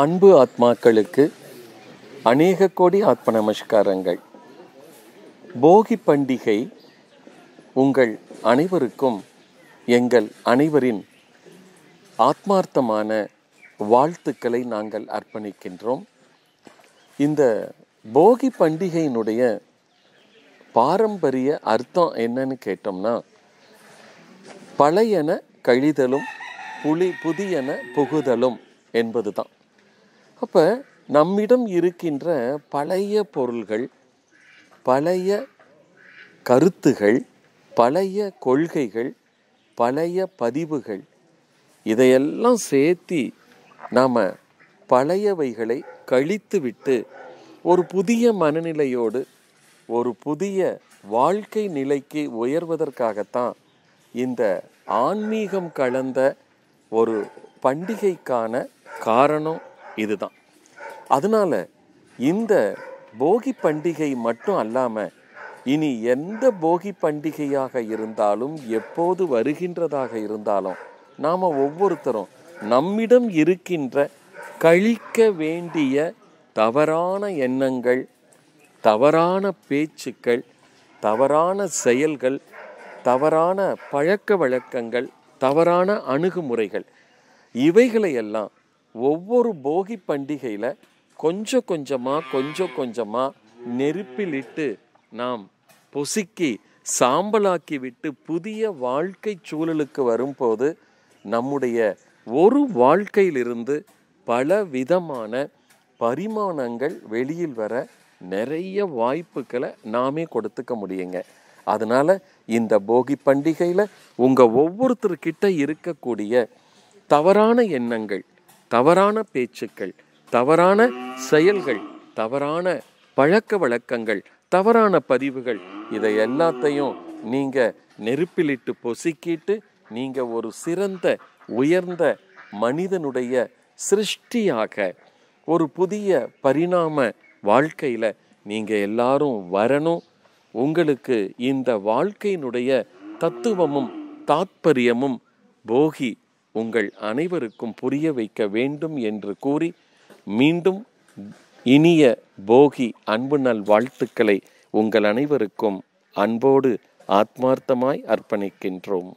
அன்பு ஆத்மாக்களுக்கு அநேக கோடி ஆத்ம நமஸ்காரங்கள் போகி பண்டிகை உங்கள் அனைவருக்கும் எங்கள் அனைவரின் ஆத்மார்த்தமான வாழ்த்துக்களை நாங்கள் அர்ப்பணிக்கின்றோம் இந்த போகி பண்டிகையினுடைய பாரம்பரிய அர்த்தம் என்னன்னு கேட்டோம்னா பழையன கழிதலும் புலி புதியன புகுதலும் என்பதுதான் அப்போ நம்மிடம் இருக்கின்ற பழைய பொருள்கள் பழைய கருத்துகள் பழைய கொள்கைகள் பழைய பதிவுகள் இதையெல்லாம் சேர்த்தி நாம் பழையவைகளை கழித்துவிட்டு ஒரு புதிய மனநிலையோடு ஒரு புதிய வாழ்க்கை நிலைக்கு உயர்வதற்காகத்தான் இந்த ஆன்மீகம் கலந்த ஒரு பண்டிகைக்கான காரணம் இதுதான் அதனால் இந்த போகி பண்டிகை மட்டும் அல்லாமல் இனி எந்த போகி பண்டிகையாக இருந்தாலும் எப்போது வருகின்றதாக இருந்தாலும் நாம் ஒவ்வொருத்தரும் நம்மிடம் இருக்கின்ற கழிக்க வேண்டிய தவறான எண்ணங்கள் தவறான பேச்சுக்கள் தவறான செயல்கள் தவறான பழக்க வழக்கங்கள் தவறான அணுகுமுறைகள் இவைகளையெல்லாம் ஒவ்வொரு போகி பண்டிகையில் கொஞ்சம் கொஞ்சமாக கொஞ்சம் கொஞ்சமாக நெருப்பிலிட்டு நாம் பொசுக்கி சாம்பலாக்கி விட்டு புதிய வாழ்க்கை சூழலுக்கு வரும்போது நம்முடைய ஒரு வாழ்க்கையிலிருந்து பல விதமான பரிமாணங்கள் வெளியில் வர நிறைய வாய்ப்புகளை நாமே கொடுத்துக்க முடியுங்க அதனால் இந்த போகி பண்டிகையில் உங்கள் ஒவ்வொருத்தர்கிட்ட இருக்கக்கூடிய தவறான எண்ணங்கள் தவறான பேச்சுக்கள் தவறான செயல்கள் தவறான பழக்க வழக்கங்கள் தவறான பதிவுகள் இதை எல்லாத்தையும் நீங்கள் நெருப்பிலிட்டு பொசுக்கிட்டு நீங்கள் ஒரு சிறந்த உயர்ந்த மனிதனுடைய சிருஷ்டியாக ஒரு புதிய பரிணாம வாழ்க்கையில் நீங்கள் எல்லாரும் வரணும் உங்களுக்கு இந்த வாழ்க்கையினுடைய தத்துவமும் தாத்பரியமும் போகி உங்கள் அனைவருக்கும் புரிய வைக்க வேண்டும் என்று கூறி மீண்டும் இனிய போகி அன்பு நல் வாழ்த்துக்களை உங்கள் அனைவருக்கும் அன்போடு ஆத்மார்த்தமாய் அர்ப்பணிக்கின்றோம்